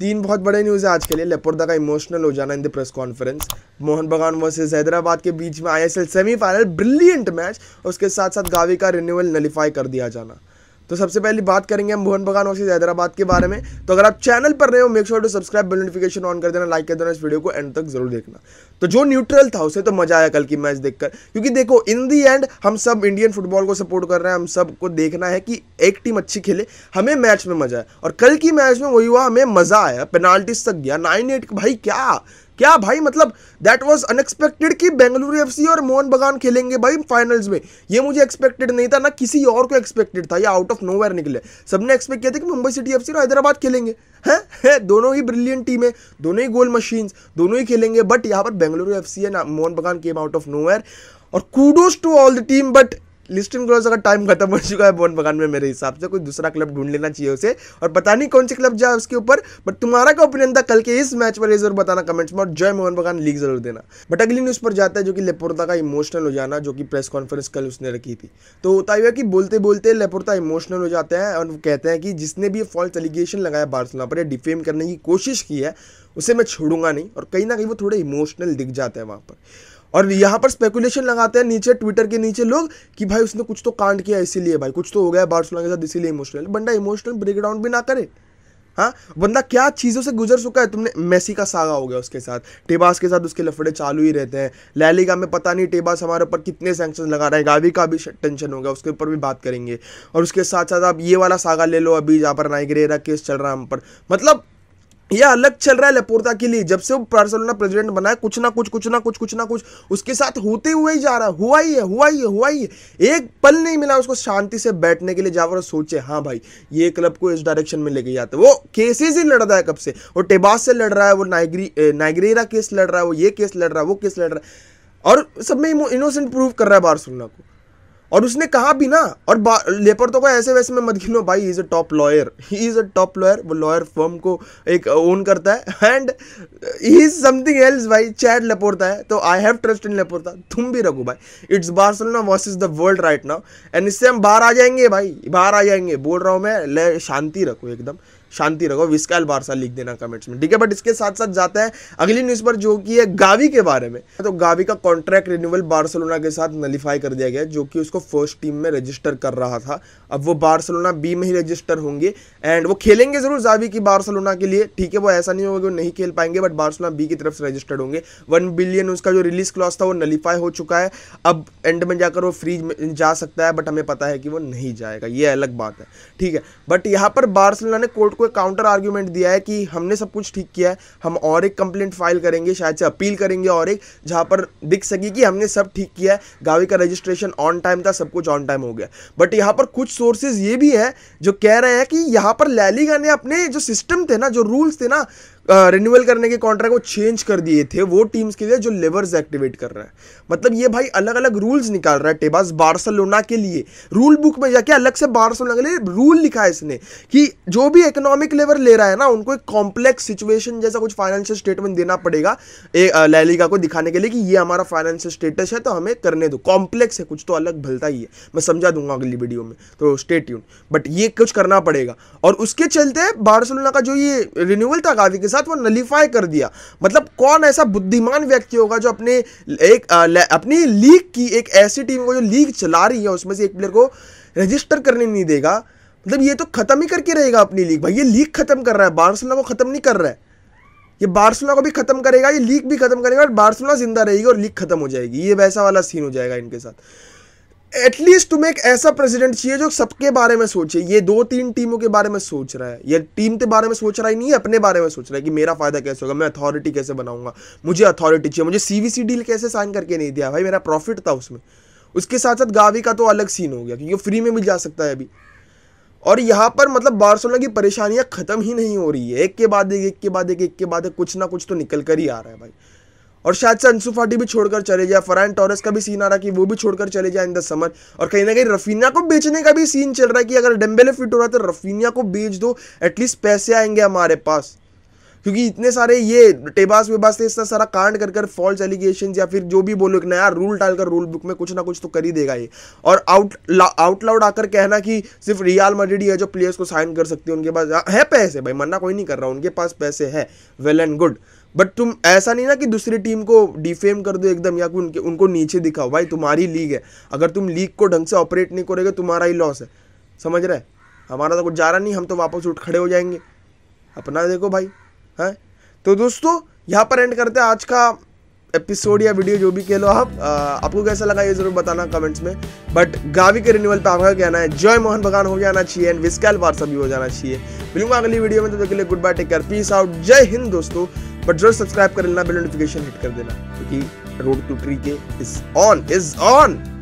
तीन बहुत बड़े न्यूज़ है आज के लिए लेपुरदा का इमोशनल हो जाना in the press conference Mohun Bagan versus Hyderabad के बीच में I S L semifinal brilliant match उसके साथ साथ गावी का रिन्यूअल नलीफाई कर दिया जाना तो सबसे पहले बात करेंगे हम मोहन बगान वर्सेज हैदराबाद के बारे में तो अगर आप चैनल पर रहे हो make sure to subscribe bell notification on कर देना लाइक कर देना इस वीडियो को एंड तक जरूर देखना तो जो न्यूट्रल था उसे तो मजा आया कल की मैच देखकर क्योंकि देखो इन दी एंड हम सब इंडियन फुटबॉल को सपोर्ट कर रहे हैं हम सबको देखना है कि एक टीम अच्छी खेले हमें मैच में मजा आया और कल की मैच में वही हुआ हमें मजा आया पेनाल्टीज तक गया नाइन एट भाई क्या क्या भाई मतलब दैट वाज अनएक्सपेक्टेड कि बेंगलुरु एफसी और मोहन बगान खेलेंगे भाई फाइनल्स में ये मुझे एक्सपेक्टेड नहीं था ना किसी और को एक्सपेक्टेड था ये आउट ऑफ नो निकले सबने एक्सपेक्ट किया था कि मुंबई सिटी एफ और हैदराबाद खेलेंगे हैं है? दोनों ही ब्रिलियंट टीम है दोनों ही गोल मशीन दोनों ही खेलेंगे बट यहाँ पर Bengaluru F C Mohun Bagan came out of no और kudos to all the team but लिस्टिन ग्रोस अगर टाइम खत्म हो चुका है बोन बगान में मेरे हिसाब से कोई दूसरा क्लब ढूंढ लेना चाहिए उसे और पता नहीं कौन सी क्लब जाए उसके ऊपर बट तुम्हारा क्या ओपिनियन था कल के इस मैच पर जरूर बताना कमेंट्स में और जय मोहन बगान लीग जरूर देना बट अगली न्यूज़ पर जाता है जो कि लेपुरता का इमोशनल हो जाना जो कि प्रेस कॉन्फ्रेंस कल उसने रखी थी तो होता हुआ कि बोलते बोलते लेपोर्ता इमोशनल हो जाते हैं और कहते हैं कि जिसने भी फॉल्स एलिगेशन लगाया बार्सिलोना पर डिफेम करने की कोशिश की है उसे मैं छोड़ूंगा नहीं और कहीं ना कहीं वो थोड़े इमोशनल दिख जाते हैं वहाँ पर और यहाँ पर स्पेकुलेशन लगाते हैं नीचे ट्विटर के नीचे लोग कि भाई उसने कुछ तो कांड किया इसीलिए भाई कुछ तो हो गया बार्सलोना के साथ इसीलिए इमोशनल बंदा इमोशनल ब्रेकडाउन भी ना करे हाँ बंदा क्या चीज़ों से गुजर चुका है तुमने मेसी का सागा हो गया उसके साथ टेबास के साथ उसके लफड़े चालू ही रहते हैं लैलिगा में पता नहीं टेबास हमारे ऊपर कितने सेंक्शन लगा रहे हैं गावी का भी टेंशन हो गया उसके ऊपर भी बात करेंगे और उसके साथ साथ आप ये वाला सागा ले लो अभी जहाँ पर नाइग्रेरा केस चल रहा है हम पर मतलब यह अलग चल रहा है लपोर्ता के लिए जब से वो बार्सलोना प्रेसिडेंट बना है कुछ ना कुछ कुछ ना कुछ कुछ ना कुछ उसके साथ होते हुए ही जा रहा है हुआ ही है हुआ ही है हुआ ही है एक पल नहीं मिला उसको शांति से बैठने के लिए जावर सोचे हाँ भाई ये क्लब को इस डायरेक्शन में लेके जाते वो केसेस ही लड़ रहा है कब से वो टेबास से लड़ रहा है वो नाइग्री नाइग्रेरा केस लड़ रहा है वो ये केस लड़ रहा है वो केस लड़ रहा है और सब में इनोसेंट प्रूव कर रहा है बार्सलोना को और उसने कहा भी ना और लेपर तो को ऐसे वैसे में मत गिनो भाई इज़ अ टॉप लॉयर ही इज़ अ टॉप लॉयर वो लॉयर फर्म को एक ओन करता है and he is something else भाई चैट लेपोरता है तो आई हैव ट्रस्ट इन लेपोरता तुम भी रखो भाई it's Barcelona is the world right now and इससे हम बाहर आ जाएंगे भाई बाहर आ जाएंगे बोल रहा हूँ मैं ले शांति रखो एकदम शांति रखो विस्काल बारसा लिख देना कमेंट्स में ठीक है बट इसके साथ साथ जाता है अगली न्यूज़ पर जो कि है गावी के बारे में तो गावी का कॉन्ट्रैक्ट रिन्यूअल बार्सलोना के साथ नलीफाई कर दिया गया जो कि उसको फर्स्ट टीम में रजिस्टर कर रहा था अब वो बार्सलोना बी में ही रजिस्टर होंगे एंड वो खेलेंगे जरूर जावी की बार्सलोना के लिए ठीक है वो ऐसा नहीं होगा कि वो नहीं खेल पाएंगे बट बार्सलोना बी की तरफ से रजिस्टर्ड होंगे वन बिलियन उसका जो रिलीज क्लॉस था वो नलीफाई हो चुका है अब एंड में जाकर वो फ्री जा सकता है बट हमें पता है कि वो नहीं जाएगा ये अलग बात है ठीक है बट यहाँ पर बार्सलोना ने कोर्ट को एक काउंटर आर्ग्यूमेंट दिया है कि हमने सब कुछ ठीक किया है हम और एक कंप्लेंट फाइल करेंगे शायद से अपील करेंगे और एक जहाँ पर दिख सके कि हमने सब ठीक किया है गावी का रजिस्ट्रेशन ऑन टाइम था सब कुछ ऑन टाइम हो गया बट यहाँ पर कुछ सोर्सेज ये भी है जो कह रहे हैं कि यहाँ पर लैलीगा ने अपने जो सिस्टम थे ना जो रूल्स थे ना रिन्यूअल करने के कॉन्ट्रैक्ट को चेंज कर दिए थे वो टीम्स के लिए जो लेवर्स एक्टिवेट कर रहा है मतलब ये भाई अलग अलग रूल्स निकाल रहा है टेबास बार्सलोना के लिए रूल बुक में जाके अलग से बार्सलोना के लिए रूल लिखा है इसने कि जो भी इकोनॉमिक लेवर ले रहा है ना उनको एक कॉम्प्लेक्स सिचुएशन जैसा कुछ फाइनेंशियल स्टेटमेंट देना पड़ेगा लैलिका को दिखाने के लिए कि ये हमारा फाइनेंशियल स्टेटस है तो हमें करने दो कॉम्प्लेक्स है कुछ तो अलग भलता ही है मैं समझा दूंगा अगली वीडियो में तो स्टेट बट ये कुछ करना पड़ेगा और उसके चलते बार्सलोना का जो ये रिन्यूअल था गावी के साथ साथ वो नलीफाई कर दिया मतलब कौन ऐसा बुद्धिमान व्यक्ति होगा जो अपने एक अपनी लीग की एक ऐसी टीम को जो लीग चला रही है उसमें से एक प्लेयर को रजिस्टर करने नहीं देगा मतलब ये तो खत्म ही करके रहेगा अपनी लीग भाई ये लीग खत्म कर रहा है बार्सलोना को खत्म नहीं कर रहा है ये बार्सलोना को भी खत्म करेगा ये लीग भी खत्म करेगा और बार्सलोना जिंदा रहेगी और लीग खत्म हो जाएगी ये वैसा वाला सीन हो जाएगा इनके साथ एटलीस्ट तुम्हें एक ऐसा प्रेसिडेंट चाहिए जो सबके बारे में सोचे ये दो तीन टीमों के बारे में सोच रहा है ये टीम के बारे में सोच रहा ही नहीं है अपने बारे में सोच रहा है कि मेरा फायदा कैसे होगा मैं अथॉरिटी कैसे बनाऊंगा मुझे अथॉरिटी चाहिए मुझे सीवीसी डील कैसे साइन करके नहीं दिया भाई मेरा प्रॉफिट था उसमें उसके साथ साथ गावी का तो अलग सीन हो गया क्योंकि फ्री में मिल जा सकता है अभी और यहाँ पर मतलब बार्सोलोना की परेशानियाँ खत्म ही नहीं हो रही है एक के बाद एक एक के बाद एक एक के बाद एक कुछ ना कुछ तो निकल कर ही आ रहा है भाई और शायद से अंसू फाटी भी छोड़कर चले जाए फरान टॉरस का भी सीन आ रहा कि वो भी छोड़कर चले जाए इन द समर और कहीं ना कहीं रफीना को बेचने का भी सीन चल रहा है कि अगर डेम्बेले फिट हो रहा है तो रफीना को बेच दो एटलीस्ट पैसे आएंगे हमारे पास क्योंकि इतने सारे ये टेबास वेबास से इतना सारा कांड कर कर फॉल्स एलिगेशन या फिर जो भी बोलो एक नया रूल डालकर रूल बुक में कुछ ना कुछ तो कर ही देगा ये और आउट ला, आउट लाउड आकर कहना कि सिर्फ रियाल ही है जो प्लेयर्स को साइन कर सकती है उनके पास हाँ, है पैसे भाई मना कोई नहीं कर रहा उनके पास पैसे है वेल एंड गुड बट तुम ऐसा नहीं ना कि दूसरी टीम को डिफेम कर दो एकदम या कि उनके उनको नीचे दिखाओ भाई तुम्हारी लीग है अगर तुम लीग को ढंग से ऑपरेट नहीं करोगे तुम्हारा ही लॉस है समझ रहे हमारा तो कुछ जा रहा नहीं हम तो वापस उठ खड़े हो जाएंगे अपना देखो भाई है तो दोस्तों यहाँ पर एंड करते हैं आज का एपिसोड या वीडियो जो भी कह लो आप आ, आपको कैसा लगा ये जरूर बताना कमेंट्स में बट गावी के रिन्यूअल पे आपका कहना है जय मोहन भगवान हो जाना चाहिए एंड विस्कैल वार्सा भी हो जाना चाहिए मिलूंगा अगली वीडियो में तब तो तक के लिए good bye take care peace out जय हिंद दोस्तों बट जरूर सब्सक्राइब कर लेना बेल नोटिफिकेशन हिट कर देना क्योंकि road to three K is on is on